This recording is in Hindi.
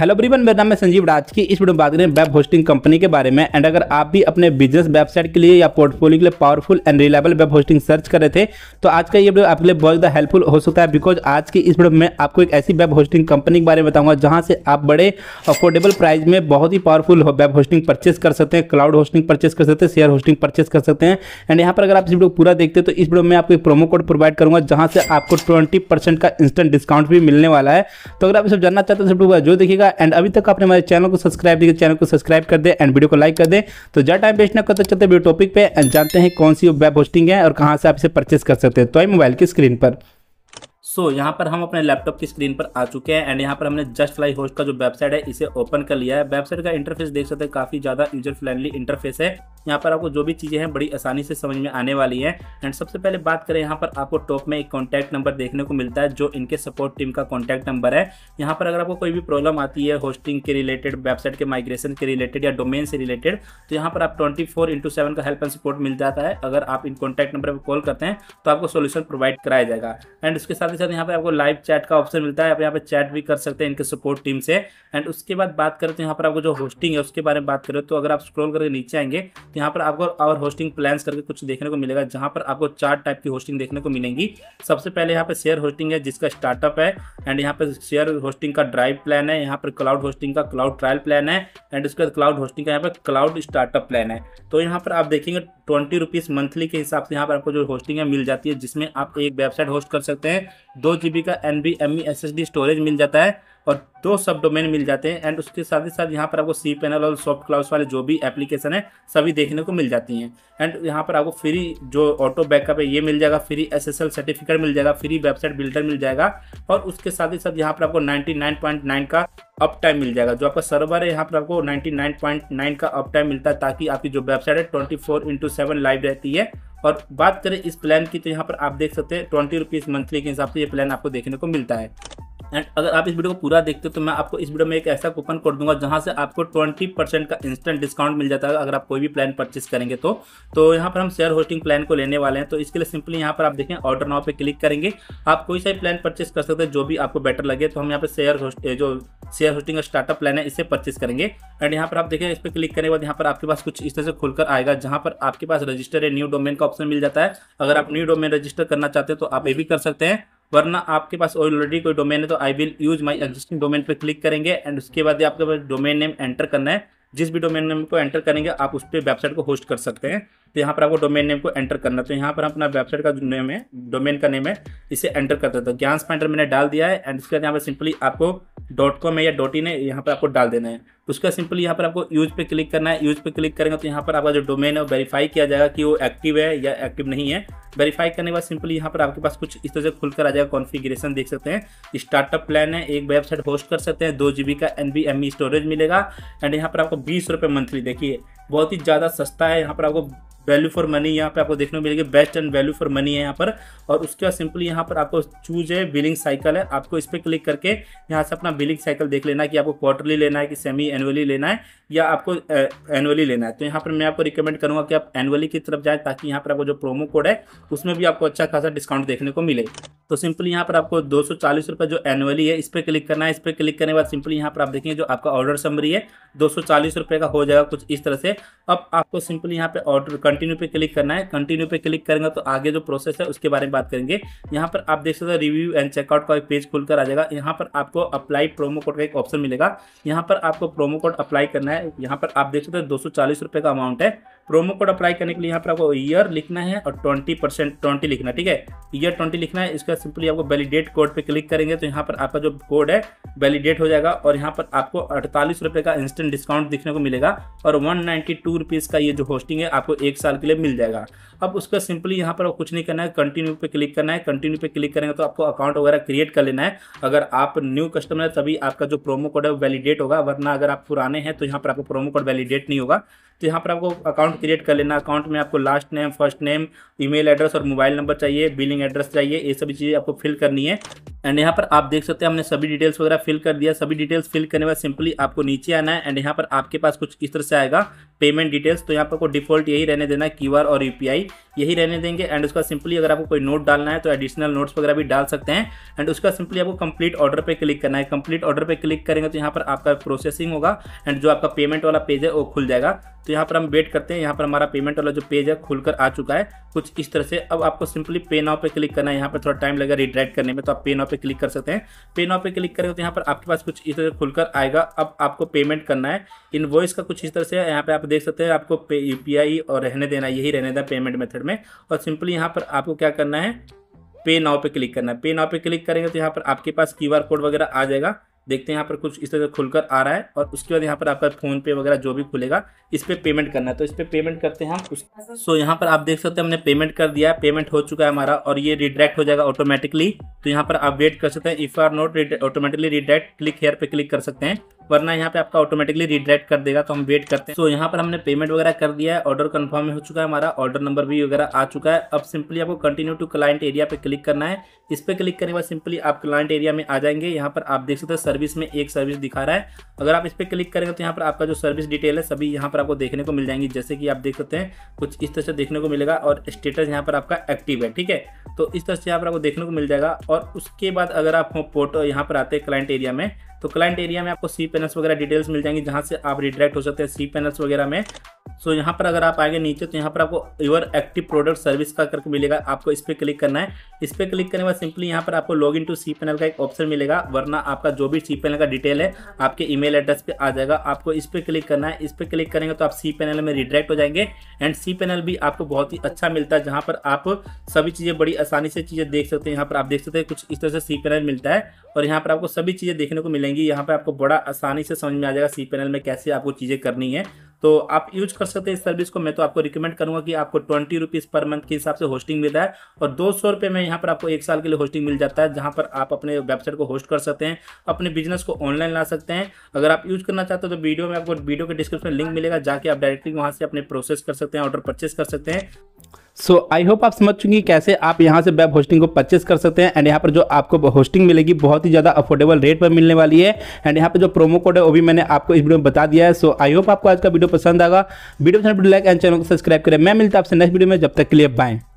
हेलो ब्रीवन मेरा नाम है संजीव राज की इस वीडियो में बात करें वेब होस्टिंग कंपनी के बारे में एंड अगर आप भी अपने बिजनेस वेबसाइट के लिए या पोर्टफोलियो के लिए powerful and reliable web hosting search कर रहे थे तो आज का ये वीडियो आपके लिए बहुत ज़्यादा हेल्पफुल हो सकता है बिकॉज आज की इस वीडियो में आपको एक ऐसी वेब होस्टिंग कंपनी के बारे में बताऊंगा जहाँ से आप बड़े अफोर्डेबल प्राइस में बहुत ही पावरफुल वेब होस्टिंग परचेस कर सकते हैं क्लाउड होस्टिंग परचेस कर सकते हैं शेयर होस्टिंग परचेस कर सकते हैं एंड यहाँ पर अगर आप इस वीडियो पूरा देखते हैं तो इस वीडियो में आपको एक प्रोमो कोड प्रोवाइड करूँगा जहाँ से आपको ट्वेंटी का इंस्टेंट डिस्काउंट भी मिलने वाला है तो अगर आप सब जानना चाहते हैं तो जो देखिएगा रहेगा एंड अभी तक आपने हमारे चैनल को सब्सक्राइब नहीं किया चैनल को सब्सक्राइब कर दे एंड वीडियो को लाइक कर दे तो ज्यादा टाइम वेस्ट ना करते तो चलते वीडियो टॉपिक पे एंड जानते हैं कौन सी वेब होस्टिंग है और कहाँ से आप इसे परचेस कर सकते हैं तो आई मोबाइल की स्क्रीन पर सो so, यहाँ पर हम अपने लैपटॉप की स्क्रीन पर आ चुके हैं एंड यहाँ पर हमने जस्ट फ्लाई होस्ट का जो वेबसाइट है इसे ओपन कर लिया है वेबसाइट का इंटरफेस देख सकते हैं काफ़ी ज़्यादा यूजर फ्रेंडली इंटरफेस है यहाँ पर आपको जो भी चीज़ें हैं बड़ी आसानी से समझ में आने वाली है एंड सबसे पहले बात करें यहाँ पर आपको टॉप में एक कॉन्टैक्ट नंबर देखने को मिलता है जो इनके सपोर्ट टीम का कॉन्टैक्ट नंबर है यहाँ पर अगर आपको कोई भी प्रॉब्लम आती है होस्टिंग के रिलेटेड वेबसाइट के माइग्रेशन के रिलेटेड या डोमेन से रिलेटेड तो यहाँ पर आप ट्वेंटी फोर इंटू सेवन का हेल्प एंड सपोर्ट मिल जाता है अगर आप इन कॉन्टैक्ट नंबर पर कॉल करते हैं तो आपको सोल्यूशन प्रोवाइड कराया जाएगा एंड उसके साथ ही साथ यहाँ पर आपको लाइव चैट का ऑप्शन मिलता है आप यहाँ पर चैट भी कर सकते हैं इनके सपोर्ट टीम से एंड उसके बाद बात करें तो यहाँ पर आपको जो होस्टिंग है उसके बारे में बात करें तो अगर आप स्क्रॉल करके नीचे आएंगे तो यहाँ पर आपको और होस्टिंग प्लान्स करके कुछ देखने को मिलेगा जहाँ पर आपको चार टाइप की होस्टिंग देखने को मिलेंगी सबसे पहले यहाँ पर शेयर होस्टिंग है जिसका स्टार्टअप है एंड यहाँ पर शेयर होस्टिंग का ड्राइव प्लान है यहाँ पर क्लाउड होस्टिंग का क्लाउड ट्रायल प्लान है एंड उसके बाद क्लाउड होस्टिंग का यहाँ पर क्लाउड स्टार्टअप प्लान है तो यहाँ पर आप देखेंगे ट्वेंटी रुपीज़ मंथली के हिसाब से यहाँ पर आपको जो होस्टिंग है मिल जाती है जिसमें आप एक वेबसाइट होस्ट कर सकते हैं दो जी का N V M E S S D storage मिल जाता है और दो सब डोमेन मिल जाते हैं एंड उसके साथ ही साथ यहाँ पर आपको सी पैनल और सॉफ्ट क्लाउस वाले जो भी एप्लीकेशन है सभी देखने को मिल जाती हैं एंड यहाँ पर आपको फ्री जो ऑटो बैकअप है ये मिल जाएगा फ्री एस सर्टिफिकेट मिल जाएगा फ्री वेबसाइट बिल्डर मिल जाएगा और उसके साथ ही साथ यहाँ पर आपको नाइन का अप टाइम मिल जाएगा जो आपका सर्वर है यहाँ पर आपको नाइन का अप टाइम मिलता है ताकि आपकी जो वेबसाइट है twenty four into seven live रहती है और बात करें इस प्लान की तो यहाँ पर आप देख सकते हैं ट्वेंटी रुपीज़ मंथली के हिसाब से ये प्लान आपको देखने को मिलता है एंड अगर आप इस वीडियो को पूरा देखते हो तो मैं आपको इस वीडियो में एक ऐसा कूपन कोड दूंगा जहां से आपको 20 परसेंट का इंस्टेंट डिस्काउंट मिल जाता है अगर आप कोई भी प्लान परचेस करेंगे तो तो यहां पर हम शेयर होस्टिंग प्लान को लेने वाले हैं तो इसके लिए सिंपली यहाँ पर आप देखें ऑर्डर नाव पर क्लिक करेंगे आप कोई सा प्लान परचेस कर सकते हैं जो भी आपको बेटर लगे तो हम यहाँ पर शेयर होस्ट जो शेयर होस्टिंग का स्टार्टअप प्लान है इसे परचेस करेंगे एंड यहाँ पर आप देखें इस पर क्लिक करने के बाद यहाँ पर आपके पास कुछ इस तरह से खुलकर आएगा जहाँ पर आपके पास रजिस्टर है न्यू डोमेन का ऑप्शन मिल जाता है अगर आप न्यू डोमेन रजिस्टर करना चाहते हो तो आप ये भी कर सकते हैं वरना आपके पास ऑलरेडी कोई डोमेन है तो I will use my existing domain पर क्लिक करेंगे एंड उसके बाद आपके पास डोमेन नेम एंटर करना है जिस भी डोमेन नेम को एंटर करेंगे आप उस पर वेबसाइट को होस्ट कर सकते हैं तो यहाँ पर आपको डोमेन नेम को एंटर करना है तो यहाँ पर अपना वेबसाइट का नेम है डोमेन का नेम है इसे एंटर करते हैं तो ज्ञान स्पैंडर मैंने डाल दिया है एंड उसके बाद यहाँ पर सिंपली आपको डॉट कॉम है या डॉट इन है यहाँ पर आपको डाल देना है तो उसका सिंपली यहाँ पर आपको यूज पे क्लिक करना है यूज पे क्लिक करेंगे तो यहाँ पर आपका जो डोमेन है वो वेरीफाई किया जाएगा कि वो एक्टिव है या एक्टिव नहीं है वेरीफाई करने के बाद सिंपली यहाँ पर आपके पास कुछ इस तरह से खुलकर आ जाएगा कॉन्फ़िगरेशन देख सकते हैं स्टार्टअप प्लान है एक वेबसाइट होस्ट कर सकते हैं दो जी का एन स्टोरेज मिलेगा एंड यहाँ पर आपको बीस मंथली देखिए बहुत ही ज़्यादा सस्ता है यहाँ पर आपको वैल्यू फॉर मनी यहाँ पे आपको देखने को मिलेगी best and value for money है यहाँ पर और उसके बाद सिंपली यहाँ पर आपको चूज है बिलिंग साइकिल है आपको इस पर क्लिक करके यहाँ से अपना बिलिंग साइकिल देख लेना है कि आपको क्वार्टरली लेना है कि सेमी एनुअली लेना है या आपको एनुअली लेना है तो यहाँ पर मैं आपको रिकमेंड करूँगा कि आप एनुअली की तरफ जाए ताकि यहाँ पर आपको जो प्रोमो कोड है उसमें भी आपको अच्छा खासा डिस्काउंट देखने को मिले तो सिंपली यहाँ पर आपको दो सौ जो एनुअली है इस पर क्लिक करना है इस पर क्लिक करने के बाद सिंपली यहाँ पर आप देखेंगे जो आपका ऑर्डर समरी है दो सौ का हो जाएगा कुछ इस तरह से अब आपको सिंपली यहाँ पर ऑर्डर कंटिन्यू पे क्लिक करना है कंटिन्यू पे क्लिक करेंगे तो आगे जो प्रोसेस है उसके बारे में बात करेंगे यहाँ पर आप देख सकते हैं रिव्यू एंड चेकआउट का एक पेज खुलकर आ जाएगा यहाँ पर आपको अप्लाई प्रोमो कोड का एक ऑप्शन मिलेगा यहाँ पर आपको प्रोमो कोड अप्लाई करना है यहाँ पर आप देख सकते हैं दो का अमाउंट है प्रोमो कोड अप्लाई करने के लिए यहाँ पर आपको ईयर लिखना है और ट्वेंटी परसेंट लिखना ठीक है ईयर ट्वेंटी लिखना है इसका सिंपली आपको वैलिडेट कोड पे क्लिक करेंगे तो यहाँ पर आपका जो कोड है वैलिडेट हो जाएगा और यहाँ पर आपको अड़तालीस रुपये का इंस्टेंट डिस्काउंट दिखने को मिलेगा और वन नाइन्टी का ये जो होस्टिंग है आपको एक साल के लिए मिल जाएगा अब उसका सिंपली यहाँ पर कुछ नहीं करना है कंटिन्यू पे क्लिक करना है कंटिन्यू पे क्लिक करेंगे तो आपको अकाउंट वगैरह क्रिएट कर लेना है अगर आप न्यू कस्टमर है तभी आपका जो प्रोमो कोड है वैलिडेट होगा वरना अगर आप पुराने हैं तो यहाँ पर आपको प्रोमो कोड वैलिडेट नहीं होगा तो यहाँ पर आपको अकाउंट क्रिएट कर लेना अकाउंट में आपको last name first name email address और मोबाइल नंबर चाहिए बिलिंग एड्रेस चाहिए ये सभी चीज़ें आपको फिल करनी है एंड यहाँ पर आप देख सकते हैं हमने सभी डिटेल्स वगैरह फिल कर दिया सभी डिटेल्स फिल करने के बाद सिंपली आपको नीचे आना है एंड यहाँ पर आपके पास कुछ इस तरह से आएगा पेमेंट डिटेल्स तो यहाँ पर आपको डिफॉल्ट यही रहने देना क्यूआर और यू यही रहने देंगे एंड उसका सिंपली अगर आपको कोई नोट डालना है तो एडिशनल नोट्स वगैरह भी डाल सकते हैं एंड उसका सिंपली आपको कंप्लीट ऑर्डर पे क्लिक करना है कंप्लीट ऑर्डर पे क्लिक करेंगे तो यहाँ पर आपका प्रोसेसिंग होगा एंड जो आपका पेमेंट वाला पेज है वो खुल जाएगा तो यहाँ पर हम वेट करते हैं यहाँ पर हमारा पेमेंट वाला जो पेज है खुलकर आ चुका है कुछ इस तरह से अब आपको सिंपली पे नाव पे क्लिक करना है यहाँ पर थोड़ा टाइम लगेगा रिड्रैक्ट करने में तो आप पे नाव पे क्लिक कर सकते हैं पे नाव पे क्लिक करेंगे तो यहाँ पर आपके पास कुछ इस तरह खुलकर आएगा अब आपको पेमेंट करना है वॉइस का कुछ इस तरह से यहाँ पे आप देख सकते हैं आपको यू और रहने देना यही रहने देना पेमेंट मेथड में और सिंपली यहाँ पर आपको क्या करना है पे नाव पे क्लिक करना है पे नाव पे क्लिक करेंगे तो यहाँ पर आपके पास क्यूआर कोड वगैरह आ जाएगा देखते हैं यहाँ पर कुछ इस तरह से खुलकर आ रहा है और उसके बाद यहाँ पर आपका फोन पे वगैरह जो भी खुलेगा इस पर पे पेमेंट करना है तो इस पर पे पेमेंट करते हैं हम सो so, यहाँ पर आप देख सकते हैं हमने पेमेंट कर दिया है पेमेंट हो चुका है हमारा और ये रिडायरेक्ट हो जाएगा ऑटोमेटिकली तो यहाँ पर आप वेट कर सकते हैं if are not automatically redirect click here पे क्लिक कर सकते हैं वरना यहाँ पे आपका ऑटोमेटिकली रिडायरेक्ट कर देगा तो हम वेट करते हैं तो so, यहाँ पर हमने पेमेंट वगैरह कर दिया है ऑर्डर कन्फर्म हो चुका है हमारा ऑर्डर नंबर भी वगैरह आ चुका है अब सिंपली आपको कंटिन्यू टू क्लाइंट एरिया पे क्लिक करना है इस पर क्लिक करने के बाद सिंपली आप क्लाइंट एरिया में आ जाएंगे यहाँ पर आप देख सकते हैं सर्विस में एक सर्विस दिखा रहा है अगर आप इस पर क्लिक करेंगे तो यहाँ पर आपका जो सर्विस डिटेल है सभी यहाँ पर आपको देखने को मिल जाएंगी जैसे कि आप देख सकते हैं कुछ इस तरह से देखने को मिलेगा और स्टेटस यहाँ पर आपका एक्टिव है ठीक है तो इस तरह से यहाँ पर आपको देखने को मिल जाएगा और उसके बाद अगर आप फोटो यहाँ पर आते हैं क्लाइंट एरिया में तो क्लाइंट एरिया में आपको सी पैनल्स वगैरह डिटेल्स मिल जाएंगी जहाँ से आप रिडायरेक्ट हो सकते हैं सी पैनल्स वगैरह में सो so, यहाँ पर अगर आप आएंगे नीचे तो यहाँ पर आपको योर एक्टिव प्रोडक्ट सर्विस का करके मिलेगा आपको इस पर क्लिक करना है इस पर क्लिक करने के बाद सिंपली यहाँ पर आपको log in to cPanel का एक ऑप्शन मिलेगा वरना आपका जो भी सी पैनल का डिटेल है आपके ईमेल एड्रेस पे आ जाएगा आपको इस पर क्लिक करना है इस पर क्लिक करेंगे तो आप सी पैनल में रिडायरेक्ट हो जाएंगे एंड सी पैनल भी आपको बहुत ही अच्छा मिलता है जहाँ पर आप सभी चीज़ें बड़ी आसानी से चीज़ें देख सकते हैं यहाँ पर आप देख सकते हैं कुछ इस तरह से सी पैनल मिलता है और यहाँ पर आपको सभी चीज़ें देखने को मिलेगी मिलेंगी यहाँ पे आपको बड़ा आसानी से समझ में आ जाएगा सी पैनल में कैसे आपको चीज़ें करनी है तो आप यूज कर सकते हैं इस सर्विस को मैं तो आपको रिकमेंड करूंगा कि आपको ट्वेंटी रुपीज़ पर मंथ के हिसाब से होस्टिंग मिल रहा है और दो सौ रुपये में यहाँ पर आपको एक साल के लिए होस्टिंग मिल जाता है जहाँ पर आप अपने वेबसाइट को होस्ट कर सकते हैं अपने बिजनेस को ऑनलाइन ला सकते हैं अगर आप यूज करना चाहते हो तो वीडियो में आपको वीडियो के डिस्क्रिप्शन लिंक मिलेगा जाके आप डायरेक्टली वहाँ से अपने प्रोसेस कर सकते हैं ऑर्डर परचेस कर सकते हैं सो आई होप आप समझ चुकी कैसे आप यहां से वेब होस्टिंग को परचेस कर सकते हैं एंड यहां पर जो आपको होस्टिंग मिलेगी बहुत ही ज़्यादा अफोर्डेबल रेट पर मिलने वाली है एंड यहाँ पर जो प्रोमो कोड है वो भी मैंने आपको इस वीडियो में बता दिया है सो आई होप आपको आज का वीडियो पसंद आगा वीडियो पसंद लाइक एंड चैनल को सब्सक्राइब करें मैं मिलता आपसे नेक्स्ट वीडियो में जब तक के लिए बाय